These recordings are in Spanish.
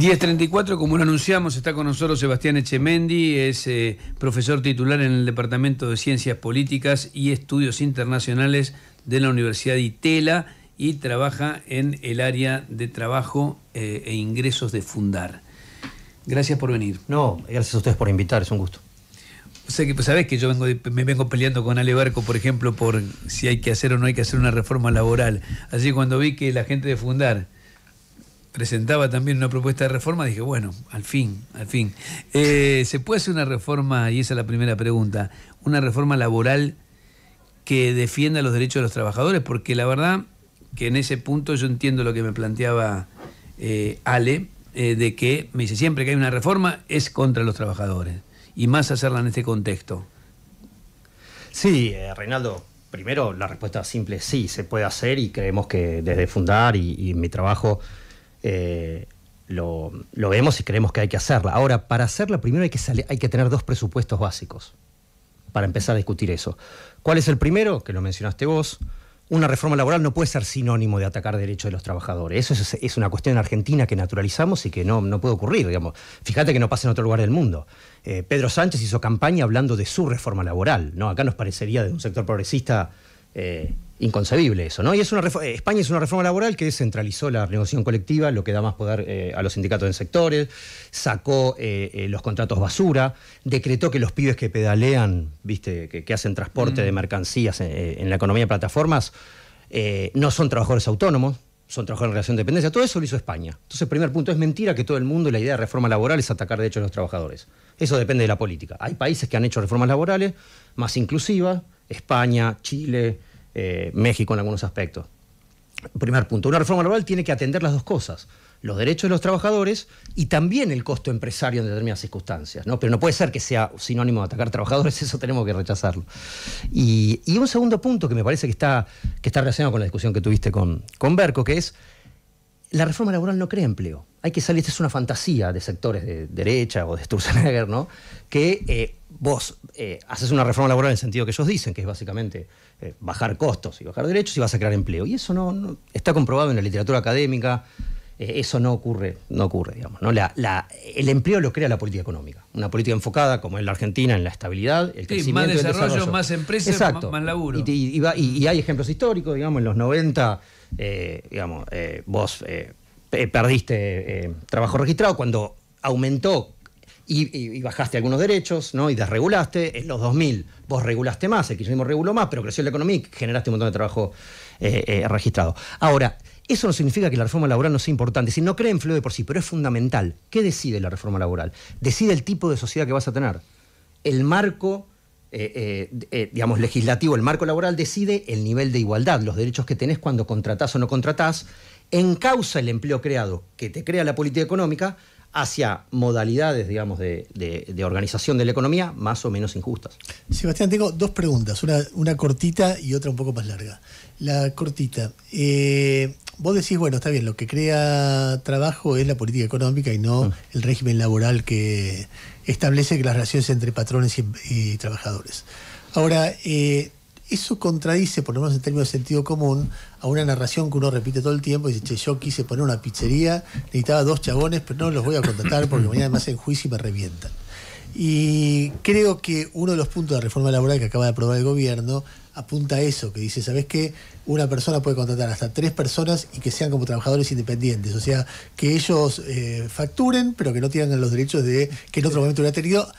10.34, como lo anunciamos, está con nosotros Sebastián Echemendi, es eh, profesor titular en el Departamento de Ciencias Políticas y Estudios Internacionales de la Universidad Itela y trabaja en el área de trabajo eh, e ingresos de Fundar. Gracias por venir. No, gracias a ustedes por invitar, es un gusto. O que pues, sabés que yo vengo me vengo peleando con Ale Barco, por ejemplo, por si hay que hacer o no hay que hacer una reforma laboral. Así que cuando vi que la gente de Fundar presentaba también una propuesta de reforma, dije, bueno, al fin, al fin. Eh, ¿Se puede hacer una reforma, y esa es la primera pregunta, una reforma laboral que defienda los derechos de los trabajadores? Porque la verdad que en ese punto yo entiendo lo que me planteaba eh, Ale, eh, de que me dice, siempre que hay una reforma es contra los trabajadores, y más hacerla en este contexto. Sí, Reinaldo, primero la respuesta simple es sí, se puede hacer y creemos que desde fundar y mi trabajo eh, lo, vemos y creemos que hay que hacerla. Ahora, para hacerla primero hay que, tener dos presupuestos básicos para empezar a discutir eso. ¿Cuál es el primero? Que lo mencionaste vos. Una reforma laboral no puede ser sinónimo de atacar derechos de los trabajadores. Eso es, una cuestión argentina que naturalizamos y que no, no, puede ocurrir. Digamos. Fíjate que no pasa en otro lugar del mundo. Eh, Pedro Sánchez hizo campaña hablando de su reforma laboral. ¿no? Acá nos parecería de un sector progresista eh, inconcebible eso, ¿no? Y es una eh, España es una reforma laboral que descentralizó la negociación colectiva, lo que da más poder eh, a los sindicatos en sectores, sacó los contratos basura, decretó que los pibes que pedalean, viste, que, hacen transporte mm. de mercancías en, la economía de plataformas, no son trabajadores autónomos, son trabajadores en relación de dependencia. Todo eso lo hizo España. Entonces, primer punto, es mentira que todo el mundo la idea de reforma laboral es atacar derechos a los trabajadores. Eso depende de la política. Hay países que han hecho reformas laborales más inclusivas, España, Chile, eh, México en algunos aspectos. Primer punto, una reforma laboral tiene que atender las dos cosas, los derechos de los trabajadores y también el costo empresario en determinadas circunstancias, ¿no? Pero no puede ser que sea sinónimo de atacar trabajadores, eso tenemos que rechazarlo. Y, un segundo punto que me parece que está, que está relacionado con la discusión que tuviste con, con Berco, que es la reforma laboral no crea empleo. Hay que salir, esta es una fantasía de sectores de derecha o de Sturzenegger, ¿no? Que eh, vos eh, haces una reforma laboral en el sentido que ellos dicen, que es básicamente eh, bajar costos y bajar derechos y vas a crear empleo. Y eso no, está comprobado en la literatura académica, eso no ocurre, no ocurre, digamos. ¿no? La, el empleo lo crea la política económica. Una política enfocada, como en la Argentina, en la estabilidad, el crecimiento. Más desarrollo, el desarrollo, más empresas, Más, laburo. Y, y, hay ejemplos históricos, digamos, en los 90 eh, digamos, eh, vos eh, perdiste trabajo registrado cuando aumentó y, bajaste algunos derechos, ¿no? Y desregulaste. En los 2000 vos regulaste más, el kirchnerismo reguló más, pero creció la economía y generaste un montón de trabajo registrado. Ahora, eso no significa que la reforma laboral no sea importante. Si no creen en de por sí, pero es fundamental. ¿Qué decide la reforma laboral? Decide el tipo de sociedad que vas a tener, el marco eh, eh, eh, digamos, legislativo, el marco laboral, decide el nivel de igualdad, los derechos que tenés cuando contratás o no contratás, causa el empleo creado que te crea la política económica, hacia modalidades, digamos, de, organización de la economía más o menos injustas. Sebastián, tengo dos preguntas, una, cortita y otra un poco más larga. La cortita, eh, vos decís, bueno, está bien, lo que crea trabajo es la política económica y no ah. el régimen laboral que establece las relaciones entre patrones y, trabajadores. Ahora, eh, eso contradice, por lo menos en términos de sentido común, a una narración que uno repite todo el tiempo y dice, yo quise poner una pizzería, necesitaba dos chabones, pero no los voy a contratar porque mañana me hacen juicio y me revientan. Y creo que uno de los puntos de reforma laboral que acaba de aprobar el gobierno apunta a eso, que dice, ¿sabes qué? Una persona puede contratar hasta tres personas y que sean como trabajadores independientes, o sea, que ellos eh, facturen, pero que no tengan los derechos de que en otro momento hubiera tenido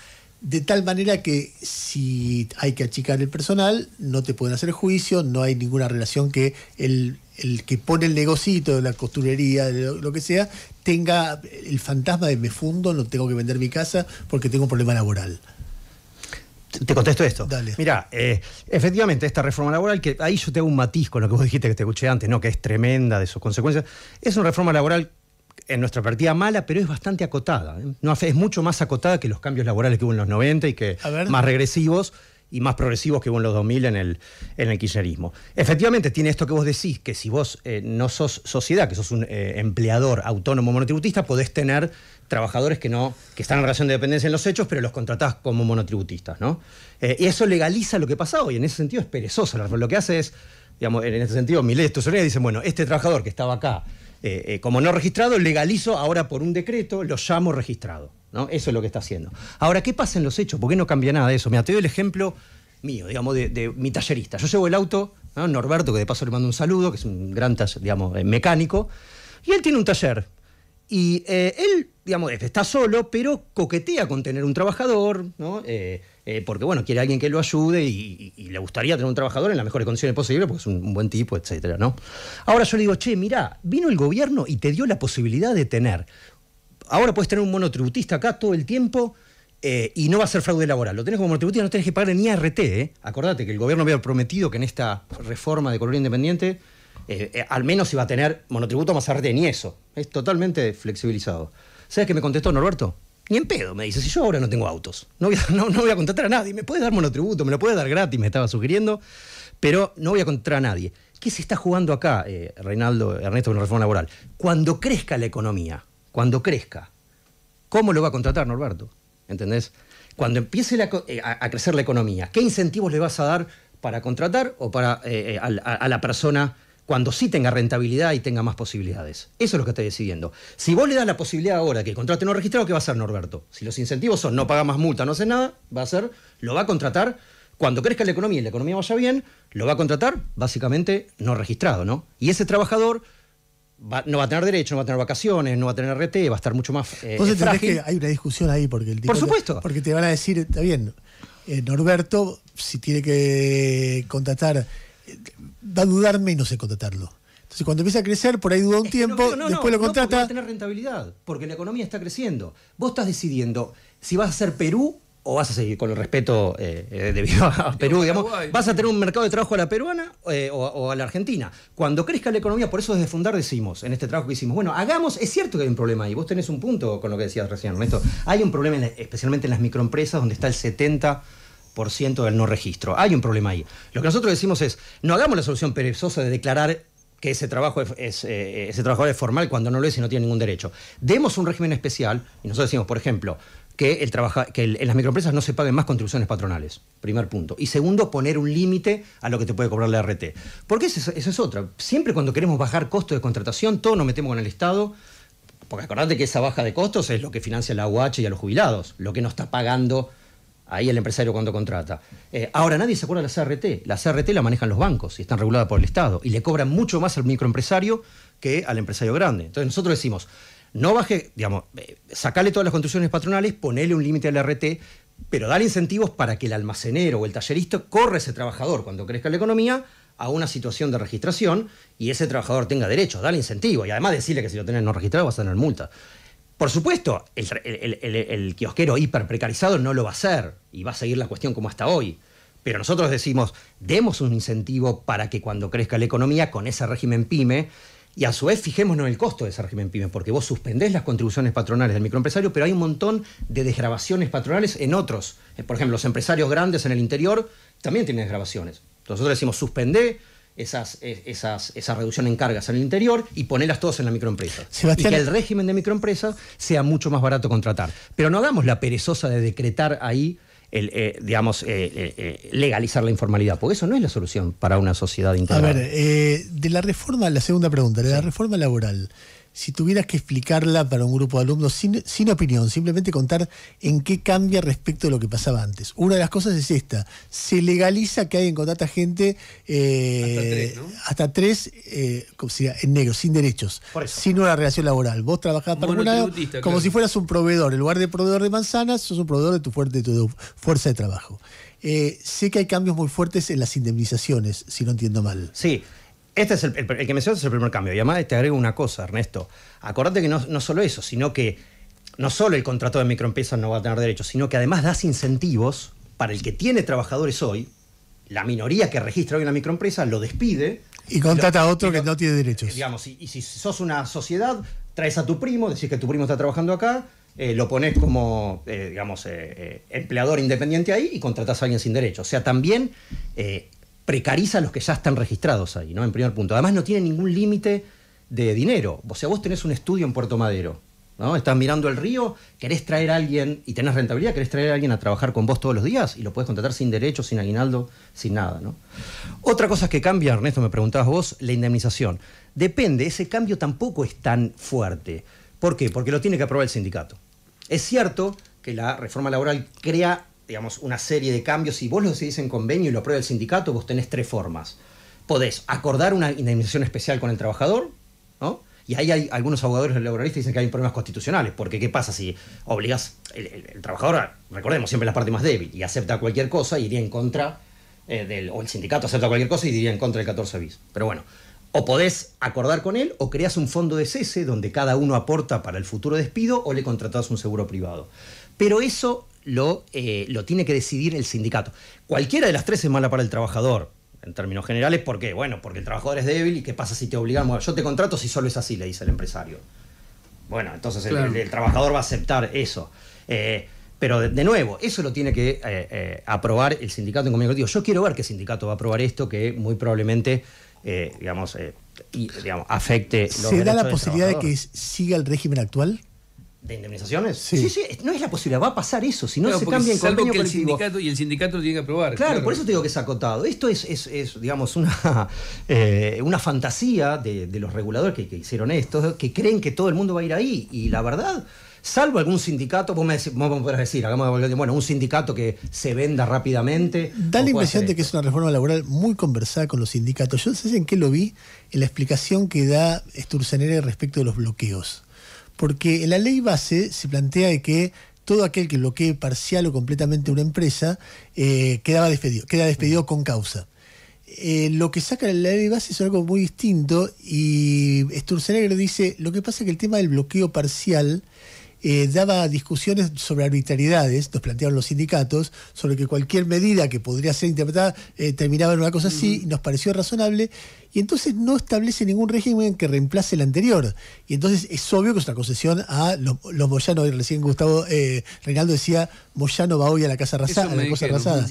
de tal manera que si hay que achicar el personal, no te pueden hacer juicio, no hay ninguna relación que el, que pone el negocito de la costurería, lo, que sea, tenga el fantasma de me fundo, no tengo que vender mi casa porque tengo un problema laboral. Te contesto esto. Dale. Eh, efectivamente, esta reforma laboral, que ahí yo tengo un matiz con lo que vos dijiste que te escuché antes, ¿no? Que es tremenda de sus consecuencias. Es una reforma laboral en nuestra partida mala, pero es bastante acotada. ¿eh? No, es mucho más acotada que los cambios laborales que hubo en los 90 y que más regresivos y más progresivos que hubo en los 2000 en el, en el Efectivamente, tiene esto que vos decís, que si vos eh, no sos sociedad, que sos un eh, empleador autónomo monotributista, podés tener trabajadores que, no, que están en relación de dependencia en los hechos, pero los contratás como monotributistas. ¿no? y eso legaliza lo que pasa hoy, en ese sentido es perezoso Lo que hace es, digamos, en ese sentido, y Tosorea dicen, bueno, este trabajador que estaba acá eh, eh, como no registrado, legalizo ahora por un decreto, lo llamo registrado. ¿no? Eso es lo que está haciendo. Ahora, ¿qué pasa en los hechos? ¿Por qué no cambia nada de eso? Me te doy el ejemplo mío, digamos, de, mi tallerista. Yo llevo el auto, Norberto, que de paso le mando un saludo, que es un gran digamos, eh, mecánico, y él tiene un taller y eh, él, digamos, este, está solo, pero coquetea con tener un trabajador, ¿no? Eh, eh, porque, bueno, quiere alguien que lo ayude y, le gustaría tener un trabajador en las mejores condiciones posibles, porque es un, buen tipo, etcétera, ¿no? Ahora yo le digo, che, mirá, vino el gobierno y te dio la posibilidad de tener. Ahora puedes tener un monotributista acá todo el tiempo. y no va a ser fraude laboral. Lo tenés como monotributista, no tenés que pagar ni ART. Acordate que el gobierno había prometido que en esta reforma de color Independiente eh, eh, al menos iba a tener monotributo más arte ni eso. Es totalmente flexibilizado. ¿Sabes qué me contestó Norberto? Ni en pedo, me dice, si yo ahora no tengo autos, no voy, a, no, voy a contratar a nadie, me puede dar monotributo, me lo puede dar gratis, me estaba sugiriendo, pero no voy a contratar a nadie. ¿Qué se está jugando acá, eh, Reinaldo, Ernesto, con la reforma laboral? Cuando crezca la economía, cuando crezca, ¿cómo lo va a contratar Norberto? ¿Entendés? Cuando empiece a, crecer la economía, ¿qué incentivos le vas a dar para contratar o para a, la persona cuando sí tenga rentabilidad y tenga más posibilidades. Eso es lo que estoy decidiendo. Si vos le das la posibilidad ahora que el contrato no registrado, ¿qué va a hacer Norberto? Si los incentivos son no paga más multa, no hace nada, va a ser lo va a contratar. Cuando crezca la economía y la economía vaya bien, lo va a contratar básicamente no registrado, ¿no? Y ese trabajador no va a tener derecho, no va a tener vacaciones, no va a tener RT, va a estar mucho más. Eh, Entonces hay una discusión ahí porque el tipo Por supuesto. porque te van a decir, está bien, eh, Norberto, si tiene que contratar va a dudar menos en contratarlo. Entonces, cuando empieza a crecer, por ahí duda un tiempo, después lo contrata. No va a tener rentabilidad, porque la economía está creciendo. Vos estás decidiendo si vas a ser Perú o vas a seguir con el respeto eh, eh, debido a Perú, digamos, vas a tener un mercado de trabajo a la peruana eh, o, a la argentina. Cuando crezca la economía, por eso desde Fundar decimos, en este trabajo que hicimos, bueno, hagamos, es cierto que hay un problema ahí, vos tenés un punto con lo que decías recién, Ernesto, hay un problema especialmente en las microempresas donde está el 70 por ciento del no registro. Hay un problema ahí. Lo que nosotros decimos es, no hagamos la solución perezosa de declarar que ese, trabajo es, eh, ese trabajador es formal cuando no lo es y no tiene ningún derecho. Demos un régimen especial, y nosotros decimos, por ejemplo, que, el que en las microempresas no se paguen más contribuciones patronales, primer punto. Y segundo, poner un límite a lo que te puede cobrar la RT. Porque eso es otra. Siempre cuando queremos bajar costos de contratación, todos nos metemos con el Estado, porque acordate que esa baja de costos es lo que financia la UH y a los jubilados, lo que no está pagando Ahí el empresario cuando contrata. Eh, ahora nadie se acuerda de la CRT. La CRT la manejan los bancos y están reguladas por el Estado. Y le cobran mucho más al microempresario que al empresario grande. Entonces nosotros decimos, no baje, digamos, eh, sacale todas las contribuciones patronales, ponele un límite al RT, pero dale incentivos para que el almacenero o el tallerista corra ese trabajador cuando crezca la economía a una situación de registración y ese trabajador tenga derechos, dale incentivo y además decirle que si lo tenés no registrado vas a tener multa. Por supuesto, el, el, kiosquero hiper precarizado no lo va a hacer y va a seguir la cuestión como hasta hoy. Pero nosotros decimos, demos un incentivo para que cuando crezca la economía con ese régimen pyme, y a su vez fijémonos el costo de ese régimen pyme, porque vos suspendés las contribuciones patronales del microempresario, pero hay un montón de desgrabaciones patronales en otros. Eh, por ejemplo, los empresarios grandes en el interior también tienen desgrabaciones. nosotros decimos, suspendé e, esas, esas, esa reducción en cargas en el interior y ponerlas todas en la microempresa. Y que el régimen de microempresa sea mucho más barato contratar. Pero no hagamos la perezosa de decretar ahí el, eh, digamos, eh, eh, legalizar la informalidad, porque eso no es la solución para una sociedad integral. A ver, de la reforma, la segunda pregunta, de la reforma laboral, si tuvieras que explicarla para un grupo de alumnos sin, opinión, simplemente contar en qué cambia respecto de lo que pasaba antes. Una de las cosas es esta, se legaliza que hay en contrata gente eh, hasta tres, eh, en negro, sin derechos, sin una relación laboral. Vos trabajás para lado como si fueras un proveedor, en lugar de proveedor de manzanas, sos un proveedor de tu, fuerte, tu fuerza de trabajo. Eh, sé que hay cambios muy fuertes en las indemnizaciones, si no entiendo mal. Sí, este es el, que mencionaste es el primer cambio. Y además te agrego una cosa, Ernesto. Acordate que no, no solo eso, sino que no solo el contrato de microempresas no va a tener derechos, sino que además das incentivos para el que tiene trabajadores hoy, la minoría que registra hoy en la microempresa lo despide. Y contrata a otro que no tiene derechos. Eh, digamos, y, si sos una sociedad, traes a tu primo, decís que tu primo está trabajando acá, eh, lo pones como, eh, digamos, empleador independiente ahí y contratás a alguien sin derechos. O sea, también precariza a los que ya están registrados ahí, ¿no? En primer punto. Además no tiene ningún límite de dinero. O sea, vos tenés un estudio en Puerto Madero, ¿no? Estás mirando el río, querés traer a alguien y tenés rentabilidad, querés traer a alguien a trabajar con vos todos los días y lo podés contratar sin derecho, sin aguinaldo, sin nada, ¿no? Otra cosa que cambia, Ernesto, me preguntabas vos, la indemnización. Depende, ese cambio tampoco es tan fuerte. ¿Por qué? Porque lo tiene que aprobar el sindicato. Es cierto que la reforma laboral crea digamos, una serie de cambios. Si vos lo decidís en convenio y lo aprueba el sindicato, vos tenés tres formas. Podés acordar una indemnización especial con el trabajador, ¿no? Y ahí hay algunos abogados laboralistas que dicen que hay problemas constitucionales, porque ¿qué pasa si obligas el, trabajador, recordemos, siempre la parte más débil, y acepta cualquier cosa y iría en contra eh, del, o el sindicato acepta cualquier cosa y diría en contra del 14 bis. Pero bueno, o podés acordar con él o creas un fondo de cese donde cada uno aporta para el futuro despido o le contratás un seguro privado. Pero eso lo, eh, lo tiene que decidir el sindicato. Cualquiera de las tres es mala para el trabajador, en términos generales, ¿por qué? Bueno, porque el trabajador es débil y ¿qué pasa si te obligamos? Yo te contrato si solo es así, le dice el empresario. Bueno, entonces el, trabajador va a aceptar eso. Eh, pero de, nuevo, eso lo tiene que eh, aprobar el sindicato en convenio Yo quiero ver qué sindicato va a aprobar esto, que muy probablemente, digamos, digamos, afecte. ¿Se da la posibilidad de que siga el régimen actual? de indemnizaciones. Sí. sí. no es la posibilidad, va a pasar eso, si no se cambia el convenio que el Sindicato y el sindicato tiene que aprobar. Claro, por eso te digo que es acotado. Esto es, digamos, una, eh, una fantasía de, los reguladores que, hicieron esto, que creen que todo el mundo va a ir ahí, y la verdad... Salvo algún sindicato, vos me, vos me podrás decir, bueno, un sindicato que se venda rápidamente. Da la impresión de que es una reforma laboral muy conversada con los sindicatos. Yo no sé en qué lo vi, en la explicación que da Sturzenegger respecto de los bloqueos porque en la ley base se plantea de que todo aquel que bloquee parcial o completamente una empresa eh, quedaba despedido, queda despedido mm. con causa. Eh, lo que saca la ley base es algo muy distinto y Sturzenegger dice, lo que pasa es que el tema del bloqueo parcial eh, daba discusiones sobre arbitrariedades, nos plantearon los sindicatos, sobre que cualquier medida que podría ser interpretada eh, terminaba en una cosa así, y nos pareció razonable, y entonces no establece ningún régimen que reemplace el anterior. Y entonces es obvio que es una concesión a los, los Moyano, y recién Gustavo eh, Reinaldo decía, Moyano va hoy a la Casa Rasada. A, cosa rasada.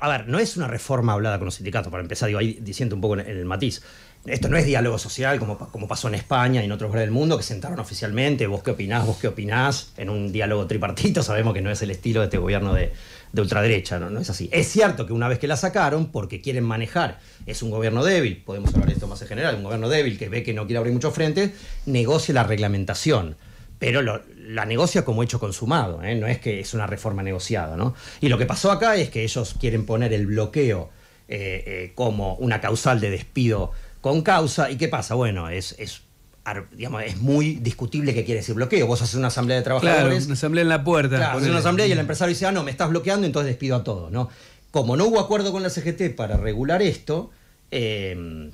a ver, no es una reforma hablada con los sindicatos, para empezar, digo, ahí diciendo un poco en el matiz esto no es diálogo social como, como pasó en España y en otros lugares del mundo, que sentaron oficialmente, vos qué opinás, vos qué opinás, en un diálogo tripartito, sabemos que no es el estilo de este gobierno de, ultraderecha, ¿no? no es así. Es cierto que una vez que la sacaron, porque quieren manejar, es un gobierno débil, podemos hablar de esto más en general, un gobierno débil que ve que no quiere abrir muchos frentes, negocia la reglamentación pero la negocia como hecho consumado, ¿eh? no es que es una reforma negociada. ¿no? Y lo que pasó acá es que ellos quieren poner el bloqueo eh, eh, como una causal de despido con causa. ¿Y qué pasa? Bueno, es, es muy discutible qué quiere decir bloqueo. Vos haces una asamblea de trabajadores. Claro, una asamblea en la puerta. Claro, haces una asamblea y el empresario dice, ah, no, me estás bloqueando, entonces despido a todos, ¿no? Como no hubo acuerdo con la CGT para regular esto, eh,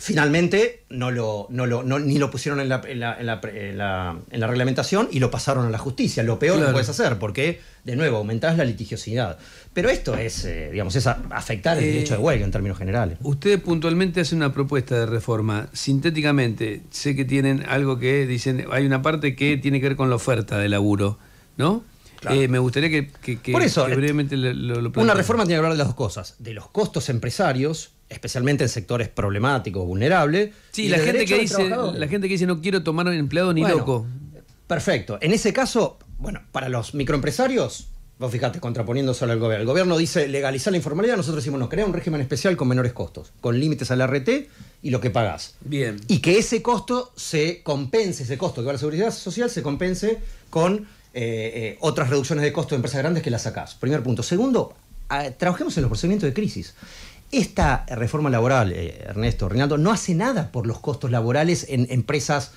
Finalmente, no lo, ni lo pusieron en la, en, la, reglamentación y lo pasaron a la justicia. Lo peor lo que puedes hacer, porque, de nuevo, aumentás la litigiosidad. Pero esto es, eh, digamos, es afectar el derecho de eh, huelga en términos generales. Usted puntualmente hace una propuesta de reforma. Sintéticamente, sé que tienen algo que dicen, hay una parte que tiene que ver con la oferta de laburo, ¿no? Eh, me gustaría que, Por eso, brevemente lo, Una reforma tiene que hablar de dos cosas, de los costos empresarios especialmente en sectores problemáticos, vulnerables. Sí, la gente, que dice, la gente que dice no quiero tomar un empleado ni loco. Perfecto. En ese caso, bueno, para los microempresarios, vos fijate, solo al gobierno. El gobierno dice legalizar la informalidad, nosotros decimos no, crea un régimen especial con menores costos, con límites al RT y lo que pagás. Bien. Y que ese costo se compense, ese costo que va a la seguridad social se compense con eh, eh, otras reducciones de costos de empresas grandes que las sacás. Primer punto. Segundo, trabajemos en los procedimientos de crisis. Esta reforma laboral, eh, Ernesto, Reinaldo, no hace nada por los costos laborales en empresas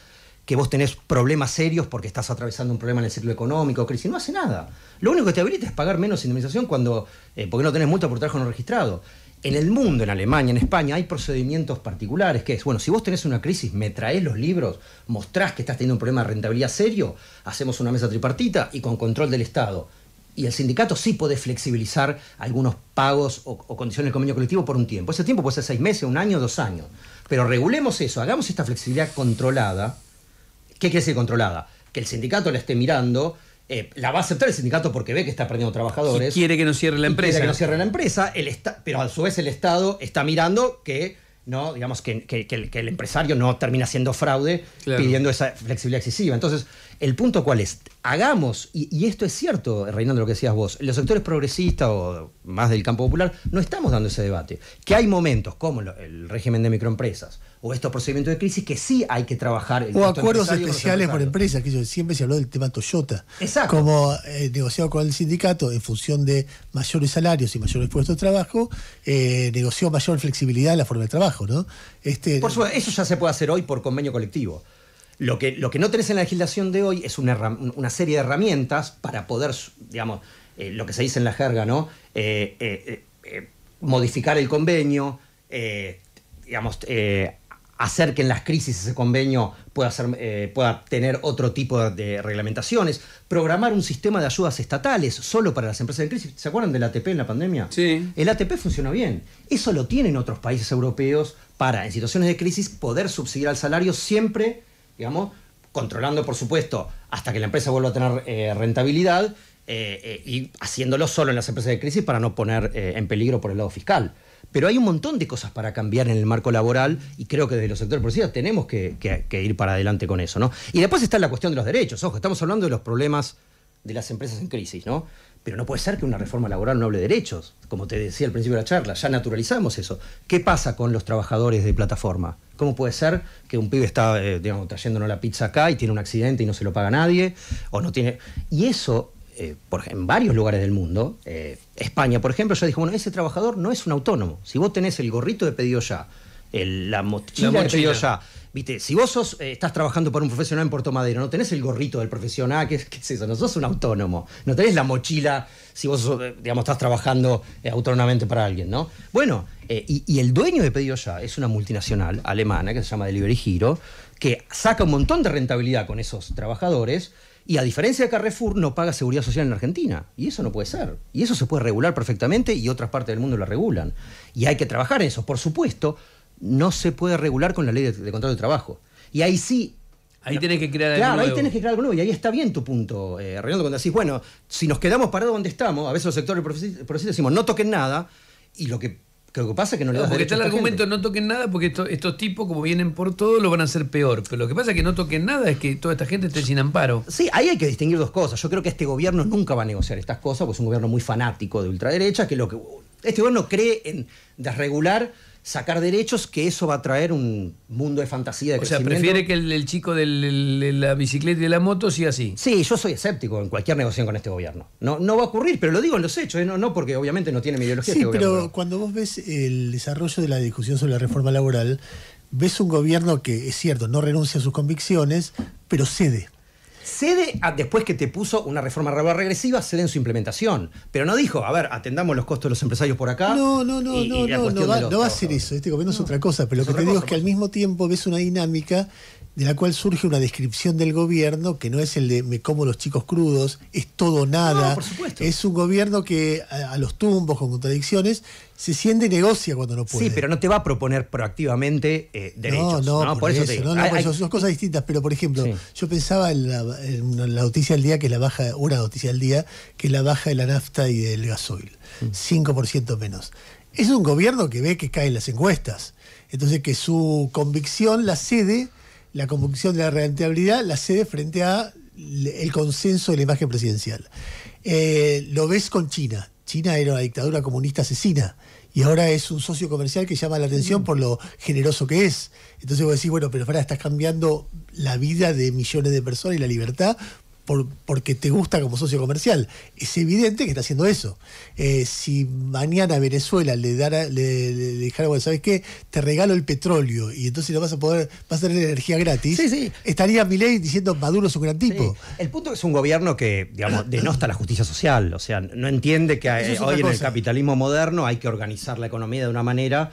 que vos tenés problemas serios porque estás atravesando un problema en el ciclo económico, crisis, no hace nada. Lo único que te habilita es pagar menos indemnización cuando, eh, porque no tenés multa por trabajo no registrado. En el mundo, en Alemania, en España, hay procedimientos particulares, que es, bueno, si vos tenés una crisis, me traes los libros, mostrás que estás teniendo un problema de rentabilidad serio, hacemos una mesa tripartita y con control del Estado y el sindicato sí puede flexibilizar algunos pagos o, condiciones del convenio colectivo por un tiempo. Ese tiempo puede ser seis meses, un año, dos años. Pero regulemos eso, hagamos esta flexibilidad controlada. ¿Qué quiere decir controlada? Que el sindicato la esté mirando. Eh, la va a aceptar el sindicato porque ve que está perdiendo trabajadores. quiere que no cierre la empresa. Quiere que no cierre la empresa, pero a su vez el Estado está mirando que ¿no? Digamos que, el, empresario no termina haciendo fraude pidiendo esa flexibilidad excesiva. Entonces, el punto cuál es, hagamos, y, esto es cierto, Reinaldo, lo que decías vos, los sectores progresistas o más del campo popular no estamos dando ese debate. Que hay momentos, como el régimen de microempresas o estos procedimientos de crisis, que sí hay que trabajar. El o acuerdos especiales por empresas, que yo, siempre se habló del tema Toyota. Exacto. Como eh, negociado con el sindicato en función de mayores salarios y mayores puestos de trabajo, eh, negoció mayor flexibilidad en la forma de trabajo, ¿no? Este, por supuesto, eso ya se puede hacer hoy por convenio colectivo. Lo que, lo que no tenés en la legislación de hoy es una, serie de herramientas para poder, digamos, eh, lo que se dice en la jerga, ¿no? Eh, eh, modificar el convenio, digamos, hacer que en las crisis ese convenio pueda, ser, pueda tener otro tipo de reglamentaciones, programar un sistema de ayudas estatales solo para las empresas en crisis. ¿Se acuerdan del ATP en la pandemia? Sí. El ATP funcionó bien. Eso lo tienen otros países europeos para, en situaciones de crisis, poder subsidiar al salario siempre digamos, controlando, por supuesto, hasta que la empresa vuelva a tener eh, rentabilidad eh, eh, y haciéndolo solo en las empresas de crisis para no poner en peligro por el lado fiscal. Pero hay un montón de cosas para cambiar en el marco laboral y creo que desde los sectores policía tenemos que, ir para adelante con eso, Y después está la cuestión de los derechos. Ojo, estamos hablando de los problemas de las empresas en crisis, ¿no? Pero no puede ser que una reforma laboral no hable de derechos. Como te decía al principio de la charla, ya naturalizamos eso. ¿Qué pasa con los trabajadores de plataforma? ¿Cómo puede ser que un pibe está, eh, digamos, trayéndonos la pizza acá y tiene un accidente y no se lo paga nadie? O no tiene... Y eso, eh, en varios lugares del mundo, eh, España, por ejemplo, ya dijo, bueno, ese trabajador no es un autónomo. Si vos tenés el gorrito de pedido ya, el, la, mochila de pedido ya, viste, si vos estás trabajando para un profesional en Puerto Madero, no tenés el gorrito del profesional, ah, que es eso? No sos un autónomo, no tenés la mochila si vos, digamos, estás trabajando autónomamente para alguien, ¿no? Bueno, eh, y, el dueño de Pedido Ya es una multinacional alemana que se llama Delivery Hero, que saca un montón de rentabilidad con esos trabajadores. Y a diferencia de Carrefour, no paga seguridad social en Argentina. Y eso no puede ser. Y eso se puede regular perfectamente y otras partes del mundo la regulan. Y hay que trabajar en eso. Por supuesto, no se puede regular con la ley de, contrato de trabajo. Y ahí sí Ahí tienes que crear claro, ahí tenés que crear algo nuevo. Y ahí está bien tu punto, eh, cuando decís, bueno, si nos quedamos parados donde estamos, a veces los sectores profesionales decimos, no toquen nada, y lo que lo que pasa es que no le Porque está el argumento, no toquen nada, porque estos tipos, como vienen por todo, lo van a hacer peor. Pero lo que pasa es que no toquen nada, es que toda esta gente esté sin amparo. Sí, ahí hay que distinguir dos cosas. Yo creo que este gobierno nunca va a negociar estas cosas, porque es un gobierno muy fanático de ultraderecha, que lo que. Este gobierno cree en desregular sacar derechos, que eso va a traer un mundo de fantasía de O sea, prefiere que el, chico de la bicicleta y de la moto siga así. Sí, yo soy escéptico en cualquier negociación con este gobierno. No, no va a ocurrir, pero lo digo en los hechos, ¿eh? no, no porque obviamente no tiene mi ideología. Sí, este pero cuando vos ves el desarrollo de la discusión sobre la reforma laboral, ves un gobierno que, es cierto, no renuncia a sus convicciones, pero cede. Cede, después que te puso una reforma regresiva, cede en su implementación. Pero no dijo, a ver, atendamos los costos de los empresarios por acá. No, no, no, no, no, no, va, a ser eso. Este gobierno es otra cosa, pero lo que te digo es que al pues. mismo tiempo ves una dinámica de la cual surge una descripción del gobierno que no es el de me como los chicos crudos, es todo nada. Es un gobierno que a, los tumbos, con contradicciones, se siente y negocia cuando no puede. Sí, pero no te va a proponer proactivamente eh, derechos. No, no, por, eso, No, pues son cosas distintas, pero por ejemplo, yo pensaba en la, noticia del día, que es la baja, una noticia del día, que es la baja de la nafta y del gasoil, 5% mm. menos. Es un gobierno que ve que caen las encuestas, entonces que su convicción la cede la convicción de la rentabilidad la cede frente a el consenso de la imagen presidencial. Eh, lo ves con China. China era una dictadura comunista asesina y ahora es un socio comercial que llama la atención mm. por lo generoso que es. Entonces vos decís, bueno, pero Farah, estás cambiando la vida de millones de personas y la libertad porque te gusta como socio comercial. Es evidente que está haciendo eso. Eh, si mañana Venezuela le, dará le, dijera, bueno, ¿sabes qué? Te regalo el petróleo y entonces lo vas a poder, vas a tener energía gratis, sí, sí. estaría Milei diciendo Maduro es un gran tipo. El punto es un gobierno que, digamos, denosta la justicia social. O sea, no entiende que eh, hoy en el capitalismo moderno hay que organizar la economía de una manera,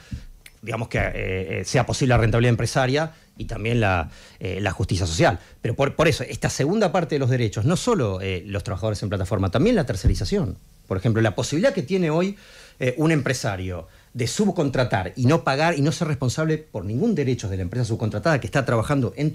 digamos, que eh, sea posible la rentabilidad empresaria y también eh, la, justicia social. Pero por, eso, esta segunda parte de los derechos, no solo eh, los trabajadores en plataforma, también la tercerización. Por ejemplo, la posibilidad que tiene hoy eh, un empresario de subcontratar y no pagar y no ser responsable por ningún derecho de la empresa subcontratada que está trabajando en,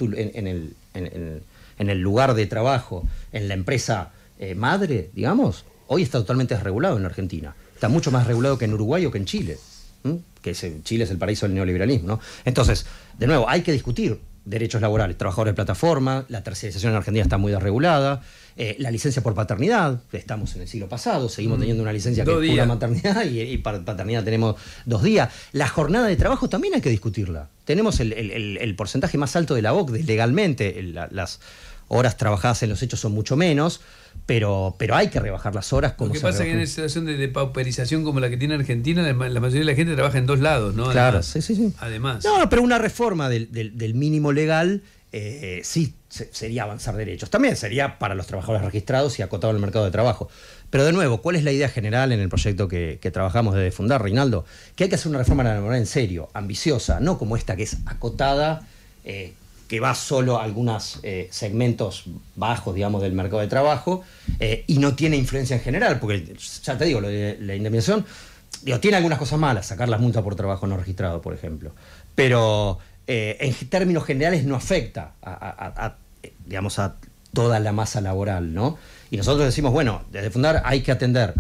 el, lugar de trabajo, en la empresa madre, digamos, hoy está totalmente desregulado en Argentina. Está mucho más regulado que en Uruguay o que en Chile. ¿Mm? que Chile es el paraíso del neoliberalismo. Entonces, de nuevo, hay que discutir derechos laborales, trabajadores de plataforma, la tercerización en Argentina está muy desregulada, eh, la licencia por paternidad, estamos en el siglo pasado, seguimos mm. teniendo una licencia que es pura maternidad y, para paternidad tenemos dos días. La jornada de trabajo también hay que discutirla. Tenemos el, porcentaje más alto de la OCDE legalmente, las horas trabajadas en los hechos son mucho menos, pero, pero hay que rebajar las horas como Lo que pasa es que en una situación de pauperización como la que tiene Argentina, la mayoría de la gente trabaja en dos lados, ¿no? Claro, sí, sí, sí. Además. No, pero una reforma del, mínimo legal eh, sí sería avanzar derechos. También sería para los trabajadores registrados y acotado el mercado de trabajo. Pero de nuevo, ¿cuál es la idea general en el proyecto que, trabajamos de fundar, Reinaldo? Que hay que hacer una reforma laboral en serio, ambiciosa, no como esta que es acotada. Eh, que va solo a algunos eh, segmentos bajos, digamos, del mercado de trabajo eh, y no tiene influencia en general, porque ya te digo, la indemnización digo, tiene algunas cosas malas, sacar las multas por trabajo no registrado, por ejemplo, pero eh, en términos generales no afecta a, digamos, a toda la masa laboral, ¿no? Y nosotros decimos, bueno, desde fundar hay que atender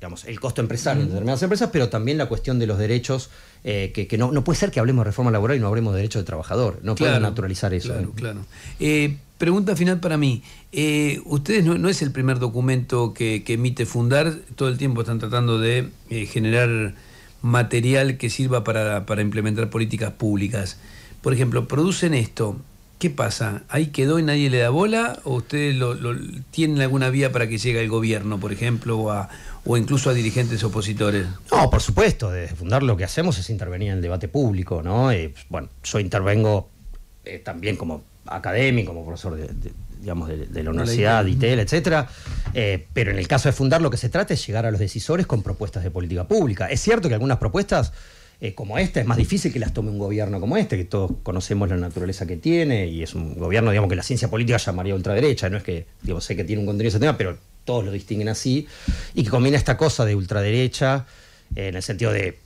digamos, el costo empresario de determinadas empresas, pero también la cuestión de los derechos eh, no, puede ser que hablemos de reforma laboral y no hablemos de derecho de trabajador. No puede naturalizar eso. Claro, claro. Eh, pregunta final para mí. Eh, ustedes no, es el primer documento que, emite Fundar. Todo el tiempo están tratando de generar material que sirva para, para implementar políticas públicas. Por ejemplo, producen esto. ¿Qué pasa? ¿Ahí quedó y nadie le da bola? ¿O ustedes tienen alguna vía para que llegue al gobierno, por ejemplo, o, incluso a dirigentes opositores? No, por supuesto. Desde fundar lo que hacemos es intervenir en el debate público, ¿no? Pues, bueno, yo intervengo eh, también como académico, como profesor de, digamos, de, la universidad, de ITEL, etcétera. Eh, pero en el caso de fundar, lo que se trata es llegar a los decisores con propuestas de política pública. Es cierto que algunas propuestas eh, como esta, es más difícil que las tome un gobierno como este, que todos conocemos la naturaleza que tiene, y es un gobierno, digamos, que la ciencia política llamaría ultraderecha, no es que, digamos, sé que tiene un contenido ese tema, pero todos lo distinguen así, y que combina esta cosa de ultraderecha, eh, en el sentido de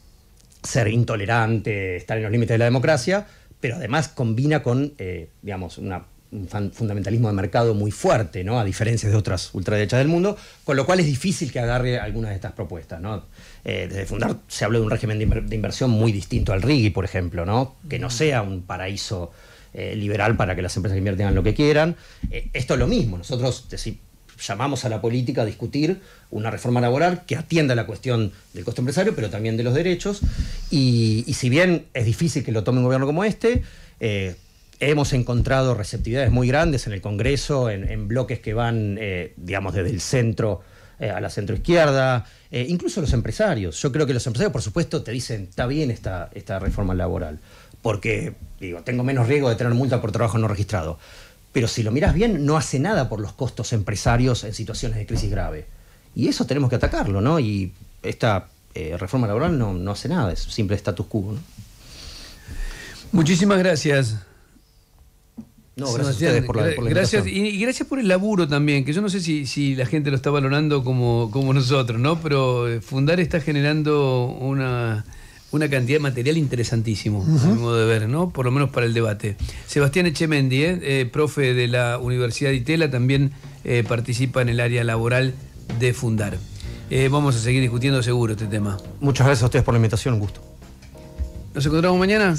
ser intolerante, estar en los límites de la democracia, pero además combina con, eh, digamos, una un fundamentalismo de mercado muy fuerte, ¿no? A diferencia de otras ultraderechas del mundo, con lo cual es difícil que agarre algunas de estas propuestas, ¿no? Eh, desde fundar se habló de un régimen de, inversión muy distinto al RIGI, por ejemplo, ¿no? Que no sea un paraíso eh, liberal para que las empresas inviertan lo que quieran. Eh, esto es lo mismo, nosotros llamamos a la política a discutir una reforma laboral que atienda la cuestión del costo empresario, pero también de los derechos. Y, si bien es difícil que lo tome un gobierno como este, Hemos encontrado receptividades muy grandes en el Congreso, en, bloques que van, eh, digamos, desde el centro eh, a la centroizquierda, eh, incluso los empresarios. Yo creo que los empresarios, por supuesto, te dicen, está bien esta, reforma laboral, porque, digo, tengo menos riesgo de tener multa por trabajo no registrado. Pero si lo miras bien, no hace nada por los costos empresarios en situaciones de crisis grave. Y eso tenemos que atacarlo, ¿no? Y esta reforma laboral no, no hace nada, es simple status quo. ¿no? Muchísimas gracias. No, gracias por la, invitación. gracias, y, gracias por el laburo también, que yo no sé si, la gente lo está valorando como, nosotros, ¿no? Pero eh, Fundar está generando una, cantidad de material interesantísimo, a mi modo de ver, ¿no? Por lo menos para el debate. Sebastián Echemendi, ¿eh? Eh, profe de la Universidad de Itela, también participa en el área laboral de Fundar. vamos a seguir discutiendo seguro este tema. Muchas gracias a ustedes por la invitación, un gusto. Nos encontramos mañana.